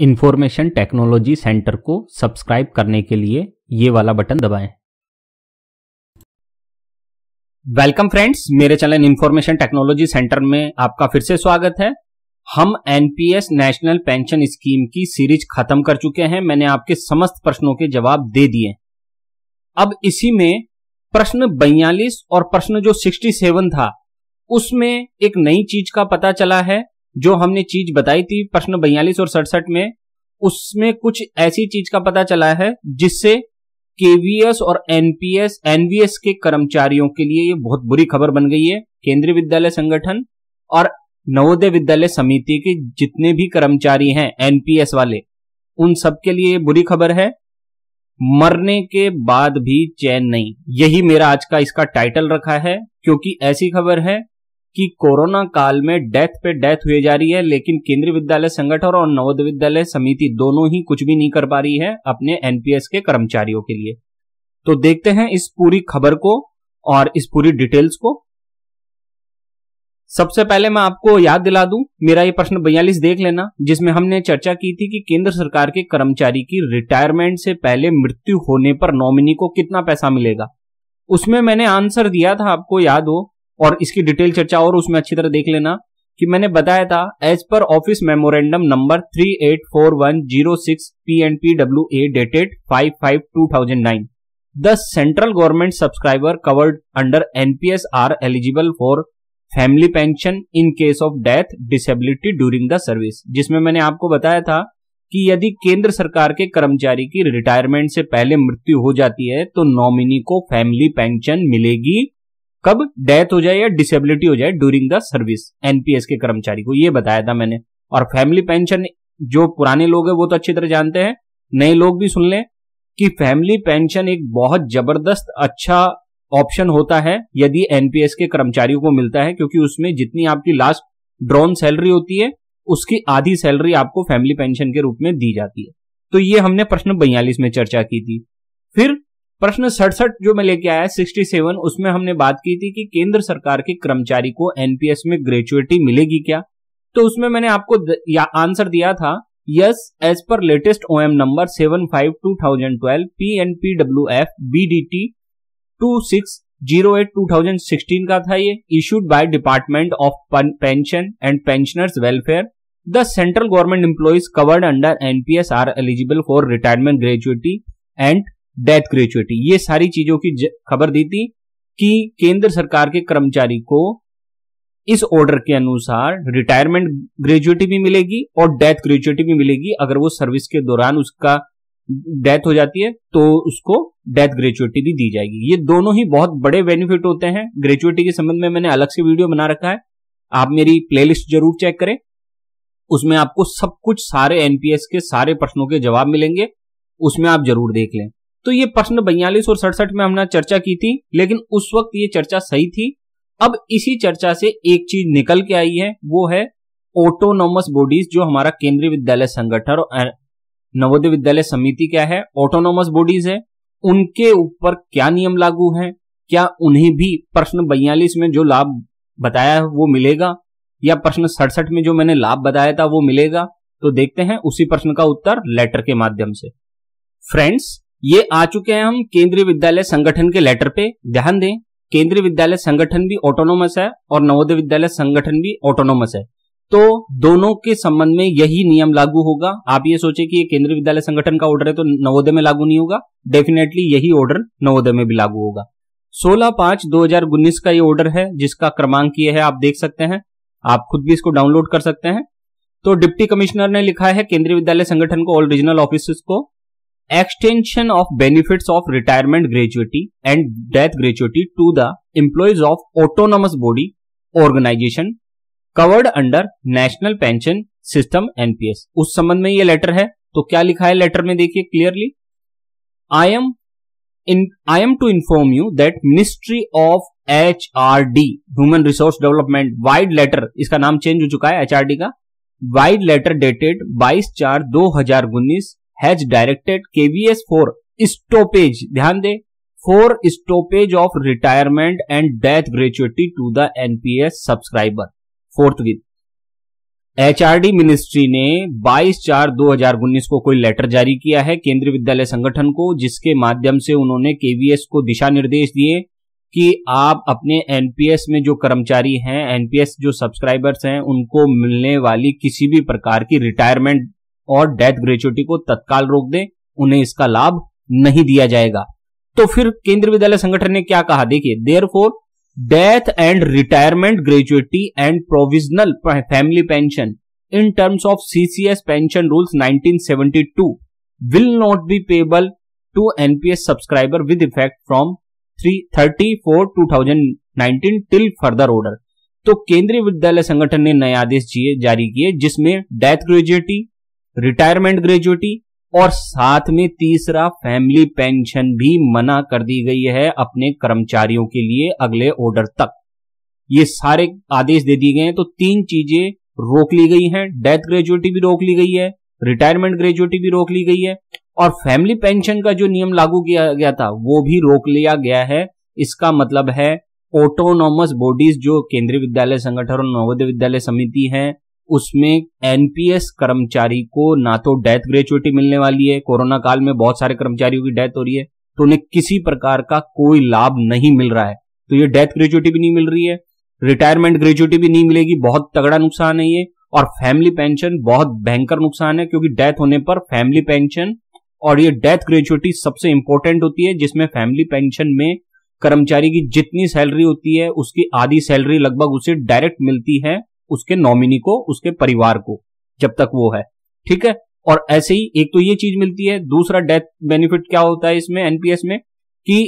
Information technology centre को subscribe करने के लिए ये वाला बटन दबाएं। वेलकम फ्रेंड्स मेरे चैनल इंफॉर्मेशन टेक्नोलॉजी सेंटर में आपका फिर से स्वागत है हम एनपीएस नेशनल पेंशन स्कीम की सीरीज खत्म कर चुके हैं मैंने आपके समस्त प्रश्नों के जवाब दे दिए अब इसी में प्रश्न बयालीस और प्रश्न जो सिक्सटी था उसमें एक नई चीज का पता चला है जो हमने चीज बताई थी प्रश्न बयालीस और सड़सठ में उसमें कुछ ऐसी चीज का पता चला है जिससे केवीएस और एनपीएस एनवीएस के कर्मचारियों के लिए ये बहुत बुरी खबर बन गई है केंद्रीय विद्यालय संगठन और नवोदय विद्यालय समिति के जितने भी कर्मचारी हैं एनपीएस वाले उन सबके लिए बुरी खबर है मरने के बाद भी चैन नहीं यही मेरा आज का इसका टाइटल रखा है क्योंकि ऐसी खबर है कि कोरोना काल में डेथ पे डेथ हुई जा रही है लेकिन केंद्रीय विद्यालय संगठन और नवोदय विद्यालय समिति दोनों ही कुछ भी नहीं कर पा रही है अपने एनपीएस के कर्मचारियों के लिए तो देखते हैं इस पूरी खबर को और इस पूरी डिटेल्स को सबसे पहले मैं आपको याद दिला दूं मेरा ये प्रश्न बयालीस देख लेना जिसमें हमने चर्चा की थी कि केंद्र सरकार के कर्मचारी की रिटायरमेंट से पहले मृत्यु होने पर नॉमिनी को कितना पैसा मिलेगा उसमें मैंने आंसर दिया था आपको याद हो और इसकी डिटेल चर्चा और उसमें अच्छी तरह देख लेना कि मैंने बताया था एज पर office memorandum number three eight four one zero six P N P W A dated five five two thousand nine the central government subscriber covered under NPS are eligible for family pension in case of death disability during the service जिसमें मैंने आपको बताया था कि यदि केंद्र सरकार के कर्मचारी की रिटायरमेंट से पहले मृत्यु हो जाती है तो नॉमिनी को फैमिली पेंशन मिलेगी कब डेथ हो जाए या डिसेबिलिटी हो जाए ड्यूरिंग द सर्विस एनपीएस के कर्मचारी को यह बताया था मैंने और फैमिली पेंशन जो पुराने लोग हैं वो तो अच्छी तरह जानते हैं नए लोग भी सुन लें कि फैमिली पेंशन एक बहुत जबरदस्त अच्छा ऑप्शन होता है यदि एनपीएस के कर्मचारियों को मिलता है क्योंकि उसमें जितनी आपकी लास्ट ड्रोन सैलरी होती है उसकी आधी सैलरी आपको फैमिली पेंशन के रूप में दी जाती है तो ये हमने प्रश्न बयालीस में चर्चा की थी फिर प्रश्न सड़सठ जो मैं लेके आया सिक्सटी सेवन उसमें हमने बात की थी कि केंद्र सरकार के कर्मचारी को एनपीएस में ग्रेचुएटी मिलेगी क्या तो उसमें मैंने आपको आंसर दिया था यस एज पर latest O M number seven five two thousand twelve P N P W F B D T two six zero eight two thousand sixteen का था ये issued by department of pension and pensioners welfare the central government employees covered under NPS are eligible for retirement gratuity and death gratuity ये सारी चीजों की खबर दी थी कि केंद्र सरकार के कर्मचारी को इस ऑर्डर के अनुसार रिटायरमेंट ग्रेजुएटी भी मिलेगी और डेथ ग्रेजुएटी भी मिलेगी अगर वो सर्विस के दौरान उसका डेथ हो जाती है तो उसको डेथ ग्रेचुएटी भी दी जाएगी ये दोनों ही बहुत बड़े बेनिफिट होते हैं ग्रेचुएटी के संबंध में मैंने अलग से वीडियो बना रखा है आप मेरी प्लेलिस्ट जरूर चेक करें उसमें आपको सब कुछ सारे एनपीएस के सारे प्रश्नों के जवाब मिलेंगे उसमें आप जरूर देख लें तो ये प्रश्न बयालीस और सड़सठ में हमने चर्चा की थी लेकिन उस वक्त ये चर्चा सही थी अब इसी चर्चा से एक चीज निकल के आई है वो है ऑटोनोमस बॉडीज जो हमारा केंद्रीय विद्यालय संगठन और नवोदय विद्यालय समिति क्या है ऑटोनोमस बॉडीज है उनके ऊपर क्या नियम लागू है क्या उन्हें भी प्रश्न बयालीस में जो लाभ बताया है वो मिलेगा या प्रश्न सड़सठ में जो मैंने लाभ बताया था वो मिलेगा तो देखते हैं उसी प्रश्न का उत्तर लेटर के माध्यम से फ्रेंड्स ये आ चुके हैं हम केंद्रीय विद्यालय संगठन के लेटर पे ध्यान दें केंद्रीय विद्यालय संगठन भी ऑटोनोमस है और नवोदय विद्यालय संगठन भी ऑटोनोमस है तो दोनों के संबंध में यही नियम लागू होगा आप ये सोचे कि ये केंद्रीय विद्यालय संगठन का ऑर्डर है तो नवोदय में लागू नहीं होगा डेफिनेटली यही ऑर्डर नवोदय में भी लागू होगा सोलह पांच दो हजार उन्नीस का ये ऑर्डर है जिसका क्रमांक ये है आप देख सकते हैं आप खुद भी इसको डाउनलोड कर सकते हैं तो डिप्टी कमिश्नर ने लिखा है केंद्रीय विद्यालय संगठन को ऑल रीजनल ऑफिस को extension of benefit of retirement gratuity and death gratuity to the employees of autonomous body organisation covered under national pension system NPS उस संबंध में ये लेटर है तो क्या लिखा है लेटर में देखिए clearly I am in I am to inform you that ministry of H R D human resource development vide letter इसका नाम चेंज हो चुका है एच आर डी का वाइड लेटर डेटेड बाईस चार दो हजार उन्नीस has directed KVS for stoppage ध्यान दे for stoppage of retirement and death gratuity to the NPS subscriber forthwith HRD ministry ने 22 चार 2019 को कोई लेटर जारी किया है केंद्रीय विद्यालय संगठन को जिसके माध्यम से उन्होंने केवीएस को दिशा निर्देश दिए कि आप अपने एनपीएस में जो कर्मचारी हैं एनपीएस जो सब्सक्राइबर्स हैं उनको मिलने वाली किसी भी प्रकार की रिटायरमेंट और डेथ ग्रेचुटी को तत्काल रोक दें उन्हें इसका लाभ नहीं दिया जाएगा तो फिर केंद्रीय विद्यालय संगठन ने क्या कहा देखिए therefore death and retirement gratuity and provisional family pension in terms of CCS pension rules 1972 will not be payable to NPS subscriber with effect from three thirty four two thousand nineteen till further order तो केंद्रीय विद्यालय संगठन ने नए आदेश जारी किए जिसमें death gratuity retirement gratuity और साथ में तीसरा फैमिली पेंशन भी मना कर दी गई है अपने कर्मचारियों के लिए अगले ऑर्डर तक ये सारे आदेश दे दिए गए हैं तो तीन चीजें रोक ली गई हैं डेथ ग्रेजुटी भी रोक ली गई है रिटायरमेंट ग्रेजुटी भी रोक ली गई है और फैमिली पेंशन का जो नियम लागू किया गया था वो भी रोक लिया गया है इसका मतलब है ऑटोनोमस बॉडीज जो केंद्रीय विद्यालय संगठन और नवोदय विद्यालय समिति है उसमें एनपीएस कर्मचारी को ना तो डेथ ग्रेचुटी मिलने वाली है कोरोना काल में बहुत सारे कर्मचारियों की डेथ हो रही है तो उन्हें किसी प्रकार का कोई लाभ नहीं मिल रहा है तो ये डेथ ग्रेचुटी भी नहीं मिल रही है रिटायरमेंट ग्रेचुटी भी नहीं मिलेगी बहुत तगड़ा नुकसान है ये और फैमिली पेंशन बहुत भयंकर नुकसान है क्योंकि डेथ होने पर फैमिली पेंशन और ये डेथ ग्रेचुटी सबसे इंपॉर्टेंट होती है जिसमें फैमिली पेंशन में कर्मचारी की जितनी सैलरी होती है उसकी आधी सैलरी लगभग उसे डायरेक्ट मिलती है उसके नॉमिनी को उसके परिवार को जब तक वो है ठीक है और ऐसे ही एक तो ये चीज मिलती है दूसरा डेथ बेनिफिट क्या होता है इसमें एनपीएस में कि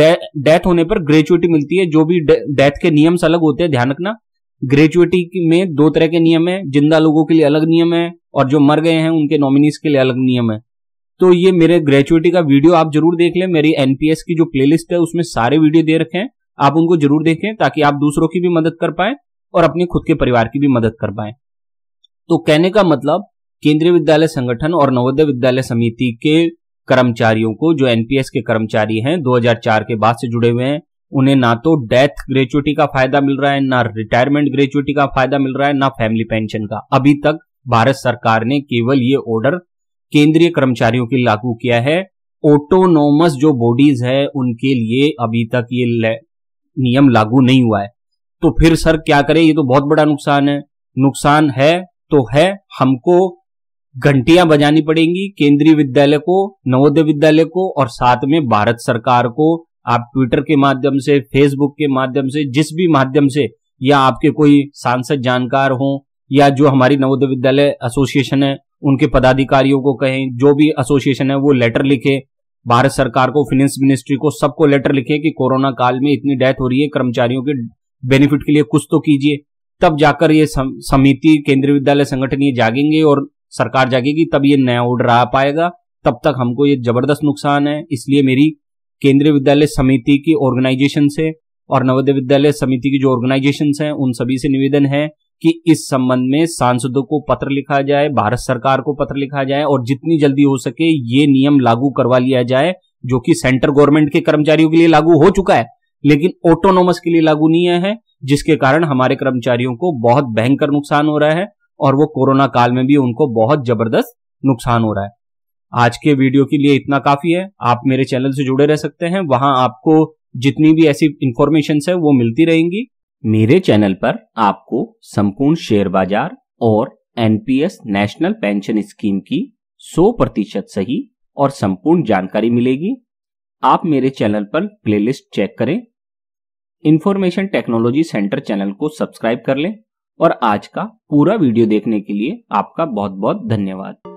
डेथ होने पर ग्रेचुटी मिलती है जो भी डेथ के नियम्स अलग होते हैं ध्यान रखना ग्रेचुटी में दो तरह के नियम है जिंदा लोगों के लिए अलग नियम है और जो मर गए हैं उनके नॉमिनीज के लिए अलग नियम है तो ये मेरे ग्रेचुटी का वीडियो आप जरूर देख लें मेरी एनपीएस की जो प्लेलिस्ट है उसमें सारे वीडियो दे रखे हैं आप उनको जरूर देखें ताकि आप दूसरों की भी मदद कर पाए और अपने खुद के परिवार की भी मदद कर पाए तो कहने का मतलब केंद्रीय विद्यालय संगठन और नवोदय विद्यालय समिति के कर्मचारियों को जो एनपीएस के कर्मचारी हैं 2004 के बाद से जुड़े हुए हैं उन्हें ना तो डेथ ग्रेचुटी का फायदा मिल रहा है ना रिटायरमेंट ग्रेचुटी का फायदा मिल रहा है ना फैमिली पेंशन का अभी तक भारत सरकार ने केवल ये ऑर्डर केंद्रीय कर्मचारियों के लागू किया है ऑटोनोमस जो बॉडीज है उनके लिए अभी तक ये नियम लागू नहीं हुआ है तो फिर सर क्या करें ये तो बहुत बड़ा नुकसान है नुकसान है तो है हमको घंटियां बजानी पड़ेंगी केंद्रीय विद्यालय को नवोदय विद्यालय को और साथ में भारत सरकार को आप ट्विटर के माध्यम से फेसबुक के माध्यम से जिस भी माध्यम से या आपके कोई सांसद जानकार हो या जो हमारी नवोदय विद्यालय एसोसिएशन है उनके पदाधिकारियों को कहें जो भी एसोसिएशन है वो लेटर लिखे भारत सरकार को फाइनेंस मिनिस्ट्री को सबको लेटर लिखे कि कोरोना काल में इतनी डेथ हो रही है कर्मचारियों के बेनिफिट के लिए कुछ तो कीजिए तब जाकर ये समिति केंद्रीय विद्यालय संगठन ये जागेंगे और सरकार जागेगी तब ये नया ऑर्डर आ पाएगा तब तक हमको ये जबरदस्त नुकसान है इसलिए मेरी केंद्रीय विद्यालय समिति की ऑर्गेनाइजेशन से और नवोदय विद्यालय समिति की जो ऑर्गेनाइजेशन है उन सभी से निवेदन है कि इस संबंध में सांसदों को पत्र लिखा जाए भारत सरकार को पत्र लिखा जाए और जितनी जल्दी हो सके ये नियम लागू करवा लिया जाए जो कि सेंट्रल गवर्नमेंट के कर्मचारियों के लिए लागू हो चुका है लेकिन ऑटोनोमस के लिए लागू नहीं है जिसके कारण हमारे कर्मचारियों को बहुत भयंकर नुकसान हो रहा है और वो कोरोना काल में भी उनको बहुत जबरदस्त नुकसान हो रहा है आज के वीडियो के लिए इतना काफी है आप मेरे चैनल से जुड़े रह सकते हैं वहां आपको जितनी भी ऐसी इंफॉर्मेशन है वो मिलती रहेंगी मेरे चैनल पर आपको संपूर्ण शेयर बाजार और एनपीएस नेशनल पेंशन स्कीम की 100 प्रतिशत सही और संपूर्ण जानकारी मिलेगी आप मेरे चैनल पर प्लेलिस्ट चेक करें इंफॉर्मेशन टेक्नोलॉजी सेंटर चैनल को सब्सक्राइब कर लें और आज का पूरा वीडियो देखने के लिए आपका बहुत बहुत धन्यवाद